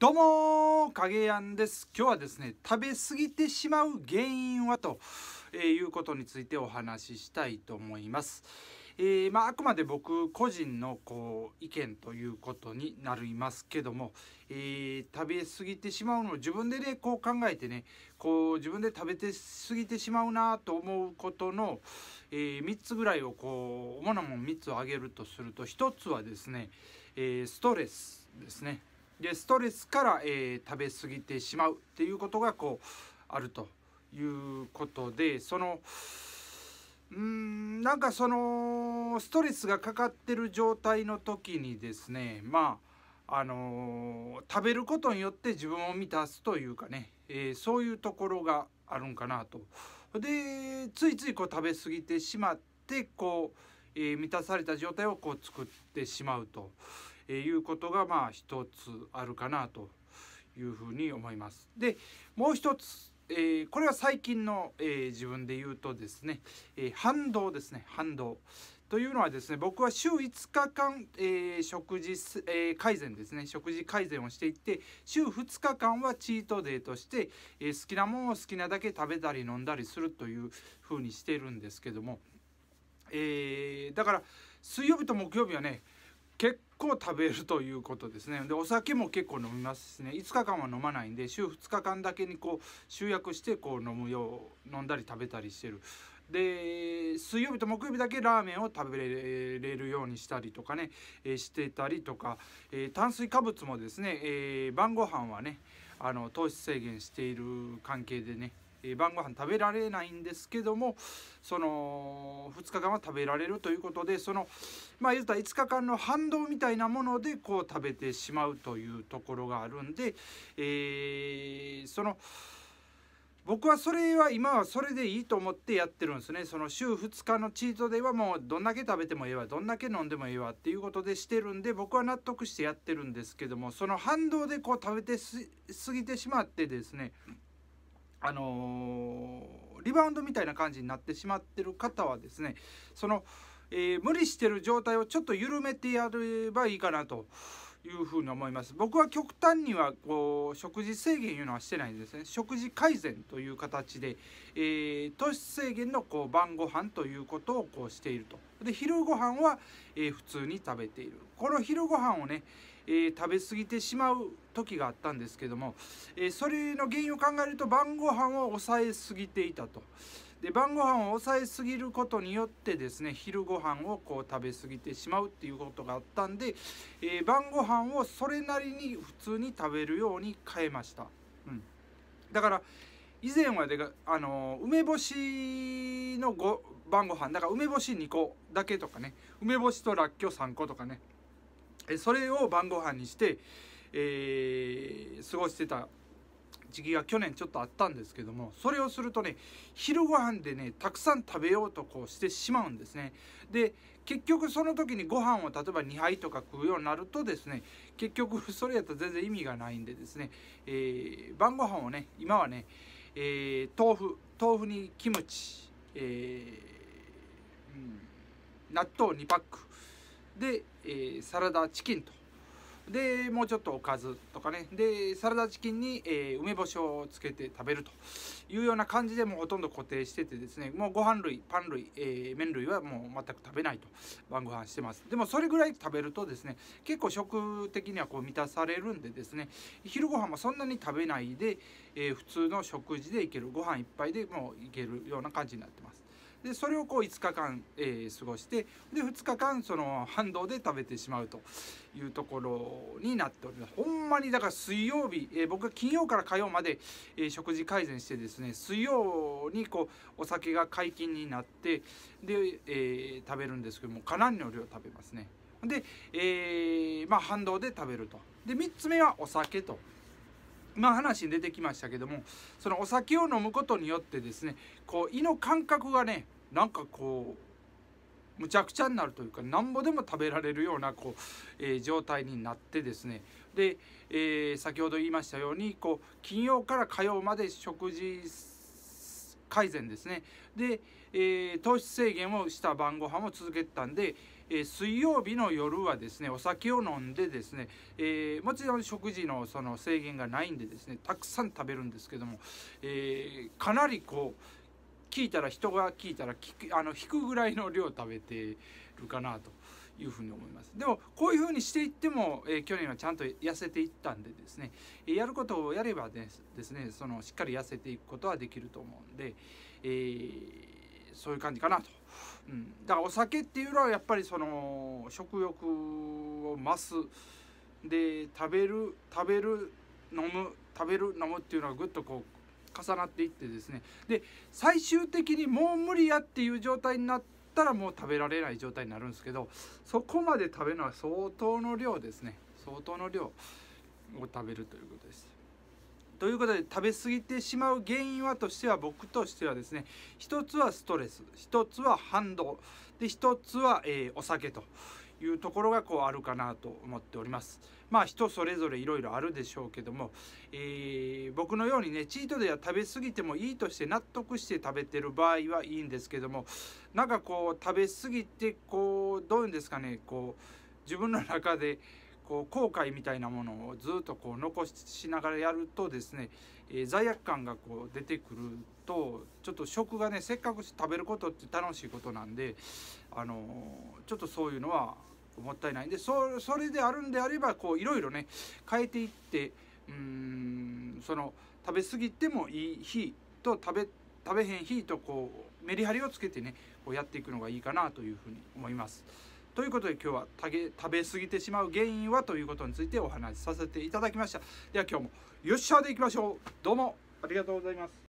どうも影やんです今日はですね食べ過ぎてしまう原因はと、えー、いうことについてお話ししたいと思います、えー、まあ、あくまで僕個人のこう意見ということになりますけども、えー、食べ過ぎてしまうのを自分でねこう考えてねこう自分で食べて過ぎてしまうなと思うことの、え3つぐらいをこう主なもの3つを挙げるとすると1つはですね、えストレスですねでストレスから、えー、食べ過ぎてしまうっていうことがこうあるということでそのうんなんかそのストレスがかかってる状態の時にですねまああのー、食べることによって自分を満たすというかね、えー、そういうところがあるんかなと。でついついこう食べ過ぎてしまってこう、えー、満たされた状態をこう作ってしまうとえいうことがまあ一つあるかなというふうに思います。でもう一つ、えー、これは最近の、えー、自分で言うとですね、えー、反動ですね反動。というのはですね僕は週5日間、えー、食事、えー、改善ですね食事改善をしていって週2日間はチートデーとして、えー、好きなものを好きなだけ食べたり飲んだりするというふうにしてるんですけども、えだから水曜日と木曜日はね結構食べるということですねでお酒も結構飲みますしね5日間は飲まないんで週2日間だけにこう集約してこう飲むよう飲んだり食べたりしてるで水曜日と木曜日だけラーメンを食べれるようにしたりとかね、えー、してたりとか、えー、炭水化物もですね、えー、晩ご飯はねあの糖質制限している関係でねえ晩ご飯食べられないんですけどもその2日間は食べられるということでそのまあ言うたら5日間の反動みたいなものでこう食べてしまうというところがあるんで、えー、その。僕はそれは今はそれでいいと思ってやってるんですねその週2日のチートではもうどんだけ食べてもええわどんだけ飲んでもええわっていうことでしてるんで僕は納得してやってるんですけどもその反動でこう食べてす過ぎてしまってですねあのー、リバウンドみたいな感じになってしまってる方はですねその、えー、無理してる状態をちょっと緩めてやればいいかなというふうに思います僕は極端にはこう食事制限いうのはしてないんですね食事改善という形で、えー、糖質制限のこう晩ご飯ということをこうしているとで昼ご飯は、えー、普通に食べているこの昼ご飯をねえー、食べ過ぎてしまう時があったんですけども、えー、それの原因を考えると晩ご飯を抑えすぎていたと。で晩ご飯を抑えすぎることによってですね昼ご飯をこう食べ過ぎてしまうっていうことがあったんで、えー、晩ご飯をそれなりに普通に食べるように変えました、うん、だから以前はであの梅干しのご晩ご飯だから梅干し2個だけとかね梅干しとらっきょう3個とかねそれを晩ご飯にして、えー、過ごしてた時期が去年ちょっとあったんですけどもそれをするとね昼ご飯でねたくさん食べようとこうしてしまうんですねで結局その時にご飯を例えば2杯とか食うようになるとですね結局それやったら全然意味がないんでですね、えー、晩ご飯をね今はね、えー、豆腐豆腐にキムチ、えー、うん、納豆2パックで、えー、サラダチキンとでもうちょっとおかずとかねでサラダチキンに、えー、梅干しをつけて食べるというような感じでもうほとんど固定しててですねもうご飯類パン類、えー、麺類はもう全く食べないと晩ご飯してますでもそれぐらい食べるとですね結構食的にはこう満たされるんでですね昼ご飯もそんなに食べないで、えー、普通の食事でいけるご飯いっぱいでもういけるような感じになってますでそれをこう5日間、えー、過ごしてで2日間その反動で食べてしまうというところになっておりますほんまにだから水曜日、えー、僕は金曜から火曜まで、えー、食事改善してですね水曜にこうお酒が解禁になってで、え食べるんですけどもかなりの量食べますねで、えまあ、反動で食べるとで3つ目はお酒とまあ、話に出てきましたけどもそのお酒を飲むことによってですねこう胃の感覚がねなんかこうむちゃくちゃになるというかなんぼでも食べられるようなこう、えー、状態になってですねで、えー、先ほど言いましたようにこう金曜から火曜まで食事改善ですねで、えー、糖質制限をした晩ご飯を続けてたんで、えー、水曜日の夜はですねお酒を飲んでですね、えー、もちろん食事のその制限がないんでですねたくさん食べるんですけども、えかなりこう聞いたら人が聞いたら聞くあの引くぐらいの量食べてるかなというふうに思いますでもこういうふうにしていっても、えー、去年はちゃんと痩せていったんでですね、えやることをやればですですねそのしっかり痩せていくことはできると思うんで、えー、そういう感じかなと、うん、だからお酒っていうのはやっぱりその食欲を増すで食べる食べる飲む食べる飲むっていうのはぐっとこう重なっていってですねで最終的にもう無理やっていう状態になったらもう食べられない状態になるんですけどそこまで食べるのは相当の量ですね相当の量を食べるということです。ということで食べ過ぎてしまう原因はとしては僕としてはですね一つはストレス一つは反動で一つは、えー、お酒というところがこうあるかなと思っております。まあ人それぞれいろいろあるでしょうけども、えー、僕のようにねチートでは食べ過ぎてもいいとして納得して食べてる場合はいいんですけどもなんかこう食べ過ぎてこうどういうんですかねこう自分の中でこう後悔みたいなものをずっとこう残しながらやるとですね、えー、罪悪感がこう出てくるとちょっと食がねせっかく食べることって楽しいことなんで、あのー、ちょっとそういうのはもったいないんでそそれであるんであればこういろいろね変えていってうんその食べ過ぎてもいい日と食べ食べへん日とこうメリハリをつけてねこうやっていくのがいいかなというふうに思います。ということで今日は食べ過ぎてしまう原因はということについてお話しさせていただきましたでは今日もよっしゃーでいきましょうどうもありがとうございます